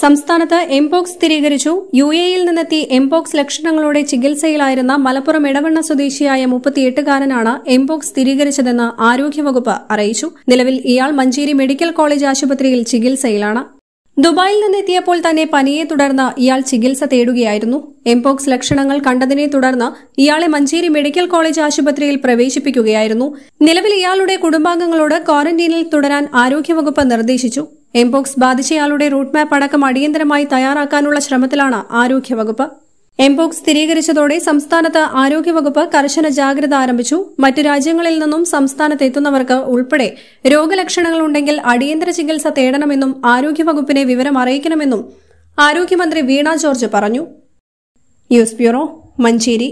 സംസ്ഥാനത്ത് എംപോക്സ് സ്ഥിരീകരിച്ചു യു എയിൽ നിന്നെത്തി എംപോക്സ് ലക്ഷണങ്ങളോടെ ചികിത്സയിലായിരുന്ന മലപ്പുറം ഇടവണ്ണ സ്വദേശിയായ മുപ്പത്തിയെട്ടുകാരനാണ് എംപോക്സ് സ്ഥിരീകരിച്ചതെന്ന് ആരോഗ്യവകുപ്പ് അറിയിച്ചു നിലവിൽ ഇയാൾ മഞ്ചേരി മെഡിക്കൽ കോളേജ് ആശുപത്രിയിൽ ചികിത്സയിലാണ് ദുബായിൽ നിന്നെത്തിയപ്പോൾ തന്നെ പനിയെ തുടർന്ന് ഇയാൾ ചികിത്സ തേടുകയായിരുന്നു എംപോക്സ് ലക്ഷണങ്ങൾ കണ്ടതിനെ തുടർന്ന് ഇയാളെ മഞ്ചേരി മെഡിക്കൽ കോളേജ് ആശുപത്രിയിൽ പ്രവേശിപ്പിക്കുകയായിരുന്നു നിലവിൽ ഇയാളുടെ കുടുംബാംഗങ്ങളോട് ക്വാറന്റീനിൽ തുടരാൻ ആരോഗ്യവകുപ്പ് നിർദ്ദേശിച്ചു എംപോക്സ് ബാധിച്ചയാളുടെ റൂട്ട് മാപ്പ് അടക്കം അടിയന്തരമായി തയ്യാറാക്കാനുള്ള ശ്രമത്തിലാണ് ആരോഗ്യവകുപ്പ് എംപോക്സ് സ്ഥിരീകരിച്ചതോടെ സംസ്ഥാനത്ത് ആരോഗ്യവകുപ്പ് കർശന ജാഗ്രത ആരംഭിച്ചു മറ്റു രാജ്യങ്ങളിൽ നിന്നും സംസ്ഥാനത്ത് എത്തുന്നവർക്ക് ഉൾപ്പെടെ രോഗലക്ഷണങ്ങളുണ്ടെങ്കിൽ അടിയന്തര ചികിത്സ തേടണമെന്നും ആരോഗ്യവകുപ്പിനെ വിവരം അറിയിക്കണമെന്നും ആരോഗ്യമന്ത്രി വീണ ജോർജ് പറഞ്ഞു ന്യൂസ് ബ്യൂറോ മഞ്ചേരി